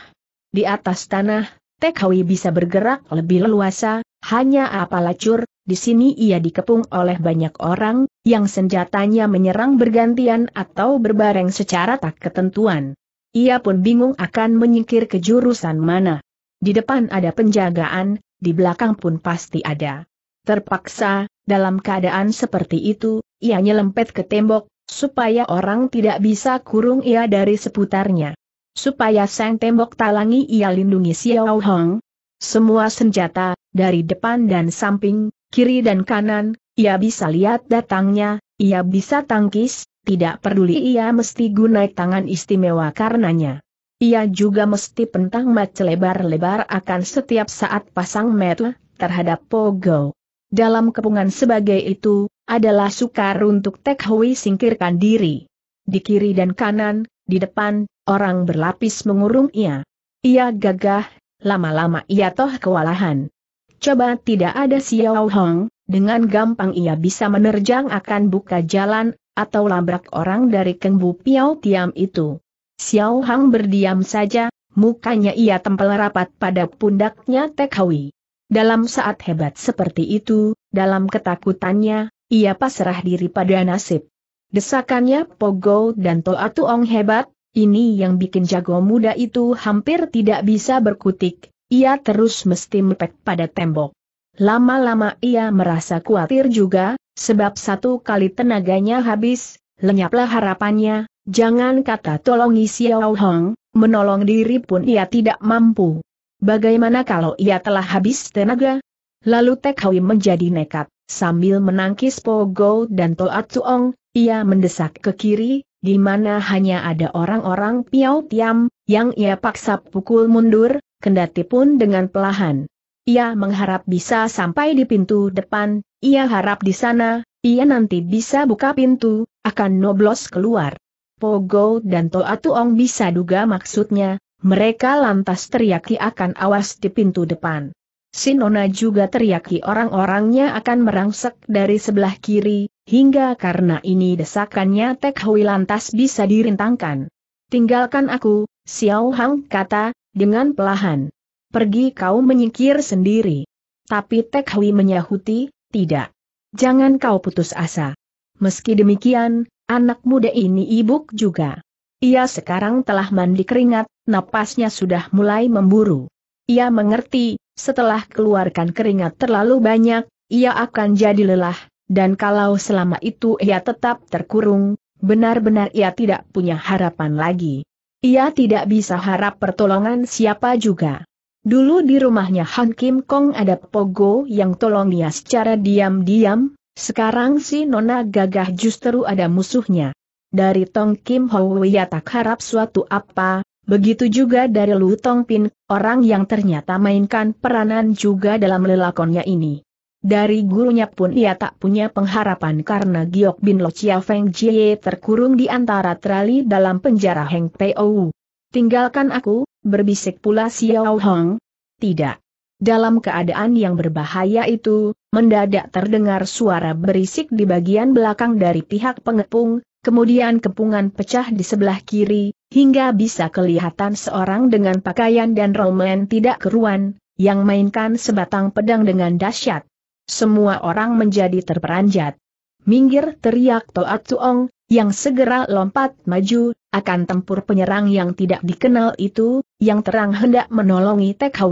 Di atas tanah, TKW bisa bergerak lebih leluasa, hanya apa lacur, di sini ia dikepung oleh banyak orang, yang senjatanya menyerang bergantian atau berbareng secara tak ketentuan. Ia pun bingung akan menyingkir ke jurusan mana. Di depan ada penjagaan, di belakang pun pasti ada. Terpaksa, dalam keadaan seperti itu, ia nyelempet ke tembok, supaya orang tidak bisa kurung ia dari seputarnya. Supaya sang tembok talangi ia lindungi Xiao Hong. Semua senjata, dari depan dan samping, kiri dan kanan, ia bisa lihat datangnya, ia bisa tangkis, tidak peduli ia mesti gunai tangan istimewa karenanya. Ia juga mesti pentang mat lebar-lebar akan setiap saat pasang mata terhadap Pogo. Dalam kepungan sebagai itu, adalah sukar untuk Tek Hui singkirkan diri. Di kiri dan kanan, di depan, orang berlapis mengurung ia. Ia gagah, lama-lama ia toh kewalahan. Coba tidak ada Xiao Hong, dengan gampang ia bisa menerjang akan buka jalan, atau labrak orang dari Kengbu Piao Tiam itu. Xiao Hang berdiam saja, mukanya ia tempel rapat pada pundaknya Tek Hui. Dalam saat hebat seperti itu, dalam ketakutannya, ia pasrah diri pada nasib. Desakannya Pogo dan Toa Tuong hebat, ini yang bikin jago muda itu hampir tidak bisa berkutik, ia terus mesti mepet pada tembok. Lama-lama ia merasa khawatir juga, sebab satu kali tenaganya habis, lenyaplah harapannya, jangan kata tolongi Xiao Hong, menolong diri pun ia tidak mampu. Bagaimana kalau ia telah habis tenaga? Lalu Tek Hui menjadi nekat, sambil menangkis Pogo dan Toat Suong, ia mendesak ke kiri, di mana hanya ada orang-orang Piau Tiam, yang ia paksa pukul mundur, kendati pun dengan pelahan. Ia mengharap bisa sampai di pintu depan, ia harap di sana, ia nanti bisa buka pintu, akan noblos keluar. Pogo dan Toa Tuong bisa duga maksudnya, mereka lantas teriaki akan awas di pintu depan. Sinona juga teriaki orang-orangnya akan merangsek dari sebelah kiri, hingga karena ini desakannya Tek Hui lantas bisa dirintangkan. Tinggalkan aku, Xiao Hang kata, dengan pelahan. Pergi kau menyingkir sendiri. Tapi Tek Hui menyahuti, tidak. Jangan kau putus asa. Meski demikian, anak muda ini ibuk juga. Ia sekarang telah mandi keringat, napasnya sudah mulai memburu. Ia mengerti, setelah keluarkan keringat terlalu banyak, ia akan jadi lelah, dan kalau selama itu ia tetap terkurung, benar-benar ia tidak punya harapan lagi. Ia tidak bisa harap pertolongan siapa juga. Dulu di rumahnya Han Kim Kong ada Pogo yang tolong ia secara diam-diam, sekarang si Nona gagah justru ada musuhnya. Dari Tong Kim Ho ia tak harap suatu apa, begitu juga dari Lu Tong Pin, orang yang ternyata mainkan peranan juga dalam lelakonnya ini. Dari gurunya pun ia tak punya pengharapan karena Giok Bin Lo Chia Feng Jie terkurung di antara trali dalam penjara Heng Pou. Tinggalkan aku, berbisik pula Xiao Hong. Tidak. Dalam keadaan yang berbahaya itu, mendadak terdengar suara berisik di bagian belakang dari pihak pengepung, kemudian kepungan pecah di sebelah kiri, hingga bisa kelihatan seorang dengan pakaian dan roman tidak keruan, yang mainkan sebatang pedang dengan dahsyat. Semua orang menjadi terperanjat. Minggir teriak Toat Tuong, yang segera lompat maju, akan tempur penyerang yang tidak dikenal itu, yang terang hendak menolongi Po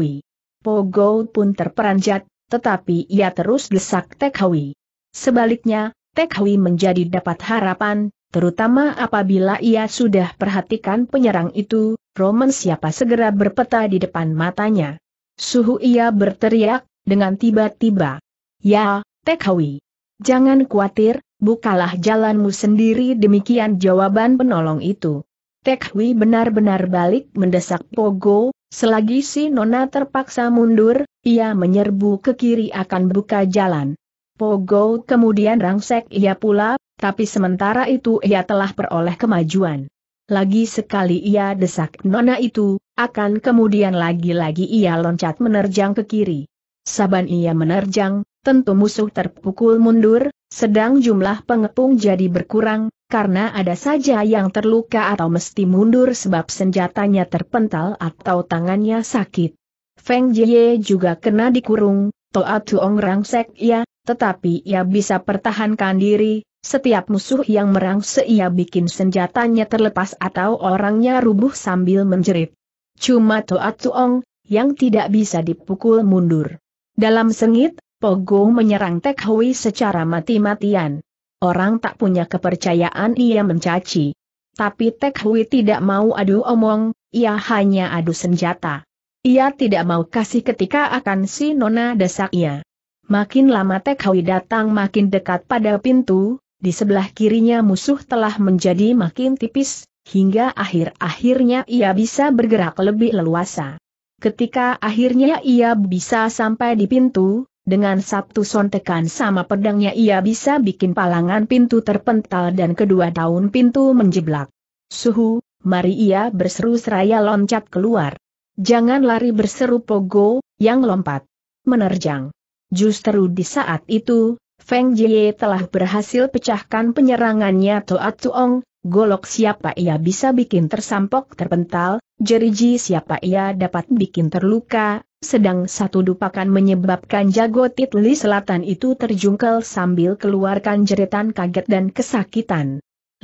Pogo pun terperanjat, tetapi ia terus desak Tekhawi. Sebaliknya, Tekhawi menjadi dapat harapan, terutama apabila ia sudah perhatikan penyerang itu, Roman siapa segera berpeta di depan matanya. Suhu ia berteriak, dengan tiba-tiba. Ya, Tekawi. Jangan khawatir, bukalah jalanmu sendiri demikian jawaban penolong itu. Tekwi benar-benar balik mendesak Pogo, selagi si Nona terpaksa mundur, ia menyerbu ke kiri akan buka jalan. Pogo kemudian rangsek ia pula, tapi sementara itu ia telah peroleh kemajuan. Lagi sekali ia desak Nona itu, akan kemudian lagi-lagi ia loncat menerjang ke kiri. Saban ia menerjang, tentu musuh terpukul mundur, sedang jumlah pengepung jadi berkurang, karena ada saja yang terluka atau mesti mundur sebab senjatanya terpental atau tangannya sakit. Feng Jie juga kena dikurung, Toa Tuong rangsek ia, ya, tetapi ia bisa pertahankan diri, setiap musuh yang merangse ia bikin senjatanya terlepas atau orangnya rubuh sambil menjerit. Cuma Toa Tuong, yang tidak bisa dipukul mundur. Dalam sengit, Pogo menyerang Tek Hui secara mati-matian. Orang tak punya kepercayaan ia mencaci. Tapi Tek Hui tidak mau adu omong, ia hanya adu senjata. Ia tidak mau kasih ketika akan si Nona desaknya. Makin lama Tek Hui datang makin dekat pada pintu, di sebelah kirinya musuh telah menjadi makin tipis, hingga akhir-akhirnya ia bisa bergerak lebih leluasa. Ketika akhirnya ia bisa sampai di pintu, dengan satu sontekan sama pedangnya ia bisa bikin palangan pintu terpental dan kedua daun pintu menjeblak. Suhu, mari ia berseru seraya loncat keluar. Jangan lari berseru Pogo, yang lompat. Menerjang. Justru di saat itu, Feng Jie telah berhasil pecahkan penyerangannya Toat Tuong, golok siapa ia bisa bikin tersampok terpental, jeriji siapa ia dapat bikin terluka, sedang satu dupakan menyebabkan jago titli selatan itu terjungkel sambil keluarkan jeritan kaget dan kesakitan.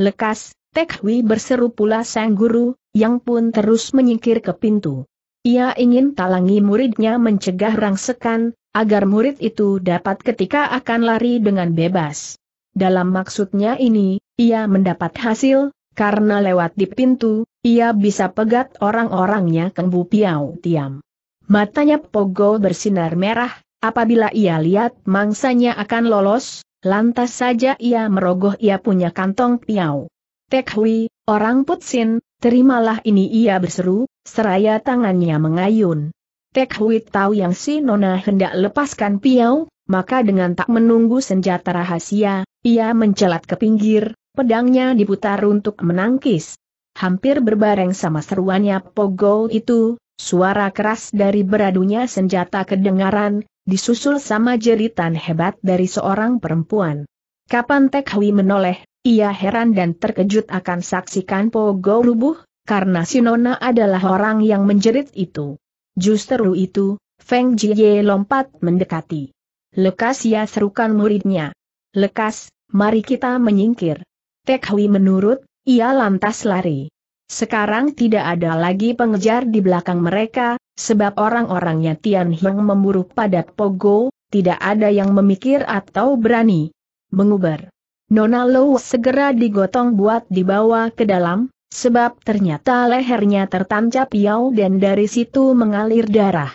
Lekas, Tek Hui berseru pula sang guru, yang pun terus menyingkir ke pintu. Ia ingin talangi muridnya mencegah rangsekan, agar murid itu dapat ketika akan lari dengan bebas. Dalam maksudnya ini, ia mendapat hasil, karena lewat di pintu, ia bisa pegat orang-orangnya Kembu Piau Tiam. Matanya Pogo bersinar merah, apabila ia lihat mangsanya akan lolos, lantas saja ia merogoh ia punya kantong piau. Tekhui, orang putsin, terimalah ini ia berseru, seraya tangannya mengayun. Tekhui tahu yang si Nona hendak lepaskan piau, maka dengan tak menunggu senjata rahasia, ia mencelat ke pinggir, pedangnya diputar untuk menangkis. Hampir berbareng sama seruannya Pogo itu, Suara keras dari beradunya senjata kedengaran, disusul sama jeritan hebat dari seorang perempuan. Kapan Tek Hui menoleh, ia heran dan terkejut akan saksikan Pogo rubuh, karena Sinona adalah orang yang menjerit itu. Justru itu, Feng Jie lompat mendekati. Lekas ia serukan muridnya. Lekas, mari kita menyingkir. Tek Hui menurut, ia lantas lari. Sekarang tidak ada lagi pengejar di belakang mereka, sebab orang-orangnya Tian Hiong memburu pada Pogo, tidak ada yang memikir atau berani menguber. Nona Low segera digotong buat dibawa ke dalam, sebab ternyata lehernya tertancap piau dan dari situ mengalir darah.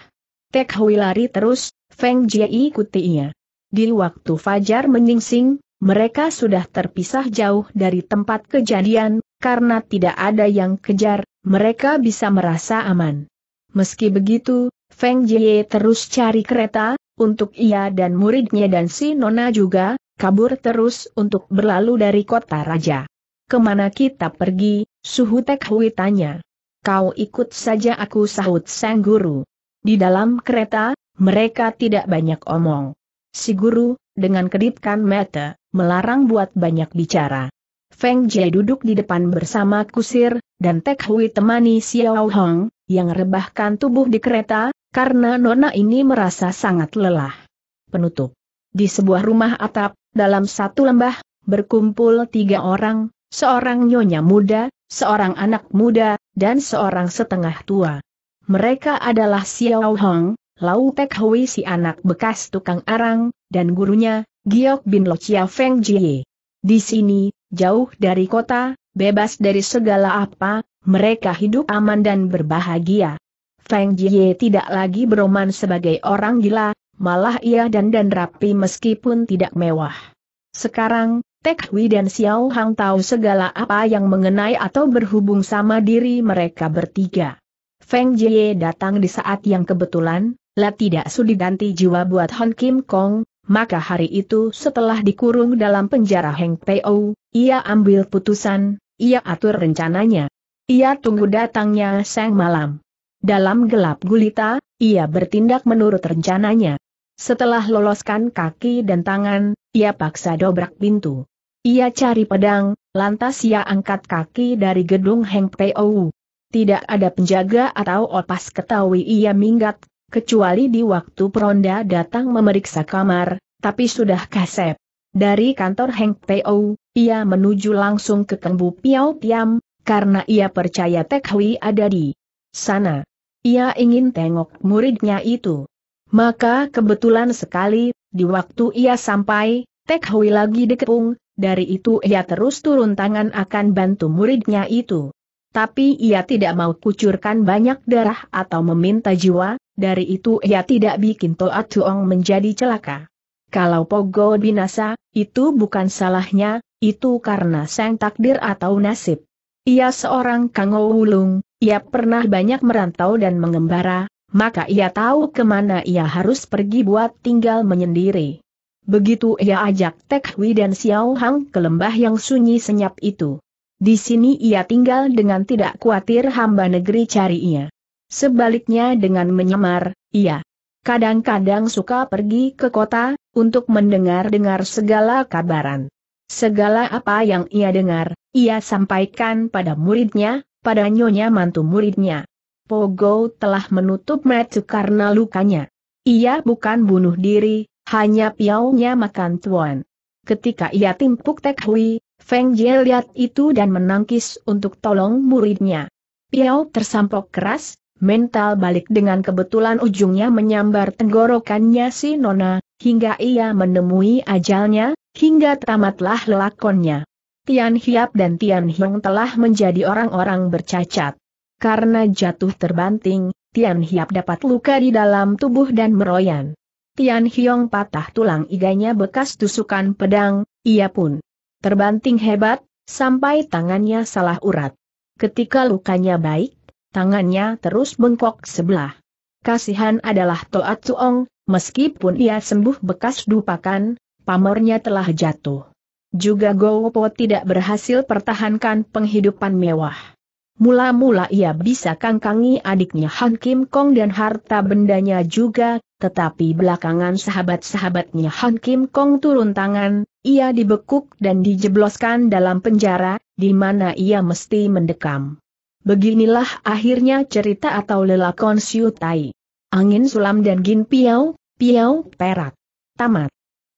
Tek Hui lari terus, Feng Jie ia. Di waktu Fajar menyingsing, mereka sudah terpisah jauh dari tempat kejadian, karena tidak ada yang kejar, mereka bisa merasa aman. Meski begitu, Feng Jie terus cari kereta, untuk ia dan muridnya dan si Nona juga, kabur terus untuk berlalu dari kota raja. Kemana kita pergi, Suhu Tek Hui tanya. Kau ikut saja aku sahut sang guru. Di dalam kereta, mereka tidak banyak omong. Si guru, dengan kedipkan mata, melarang buat banyak bicara. Feng Jie duduk di depan bersama kusir, dan Tek Hui temani Xiao Hong, yang rebahkan tubuh di kereta, karena nona ini merasa sangat lelah. Penutup. Di sebuah rumah atap, dalam satu lembah, berkumpul tiga orang, seorang nyonya muda, seorang anak muda, dan seorang setengah tua. Mereka adalah Xiao Hong, Lau Tek Hui si anak bekas tukang arang, dan gurunya, Giok Bin Lo Chia Feng Jie. Di sini, jauh dari kota, bebas dari segala apa, mereka hidup aman dan berbahagia. Feng Jie tidak lagi beroman sebagai orang gila, malah ia dan dan rapi meskipun tidak mewah. Sekarang, Tek Hui dan Xiao Hang tahu segala apa yang mengenai atau berhubung sama diri mereka bertiga. Feng Jie datang di saat yang kebetulan, lah tidak sudi ganti jiwa buat Hon Kim Kong, maka hari itu setelah dikurung dalam penjara Heng Peo, ia ambil putusan, ia atur rencananya. Ia tunggu datangnya sang malam. Dalam gelap gulita, ia bertindak menurut rencananya. Setelah loloskan kaki dan tangan, ia paksa dobrak pintu. Ia cari pedang, lantas ia angkat kaki dari gedung Heng Peo. Tidak ada penjaga atau opas ketahui ia minggat kecuali di waktu peronda datang memeriksa kamar, tapi sudah kasep. Dari kantor Heng Po, ia menuju langsung ke Kembu Piao Tiam, karena ia percaya Tek Hui ada di sana. Ia ingin tengok muridnya itu. Maka kebetulan sekali, di waktu ia sampai, Tek Hui lagi dikepung, dari itu ia terus turun tangan akan bantu muridnya itu. Tapi ia tidak mau kucurkan banyak darah atau meminta jiwa, dari itu ia tidak bikin Toa Tuong menjadi celaka. Kalau Pogo binasa, itu bukan salahnya, itu karena sang takdir atau nasib. Ia seorang Kango Wulung, ia pernah banyak merantau dan mengembara, maka ia tahu kemana ia harus pergi buat tinggal menyendiri. Begitu ia ajak Tek Hui dan Xiao Hang ke lembah yang sunyi senyap itu. Di sini ia tinggal dengan tidak khawatir hamba negeri cari ia. Sebaliknya dengan menyamar, ia kadang-kadang suka pergi ke kota, untuk mendengar-dengar segala kabaran. Segala apa yang ia dengar, ia sampaikan pada muridnya, pada nyonya mantu muridnya. Pogo telah menutup mata karena lukanya. Ia bukan bunuh diri, hanya piaunya makan tuan. Ketika ia timpuk Tek Hui, Feng Jie lihat itu dan menangkis untuk tolong muridnya. Piau tersampok keras, mental balik dengan kebetulan ujungnya menyambar tenggorokannya si Nona, hingga ia menemui ajalnya, hingga tamatlah lelakonnya. Tian Hiap dan Tian Hiong telah menjadi orang-orang bercacat. Karena jatuh terbanting, Tian Hiap dapat luka di dalam tubuh dan meroyan. Tian Hiong patah tulang iganya bekas tusukan pedang, ia pun terbanting hebat, sampai tangannya salah urat. Ketika lukanya baik, tangannya terus bengkok sebelah. Kasihan adalah Toa Cuong, meskipun ia sembuh bekas dupakan, pamornya telah jatuh. Juga Gowo tidak berhasil pertahankan penghidupan mewah. Mula-mula ia bisa kangkangi adiknya Han Kim Kong dan harta bendanya juga, tetapi belakangan sahabat-sahabatnya Han Kim Kong turun tangan, ia dibekuk dan dijebloskan dalam penjara, di mana ia mesti mendekam. Beginilah akhirnya cerita atau lelakon Siu Angin sulam dan gin piau, piau perak. Tamat.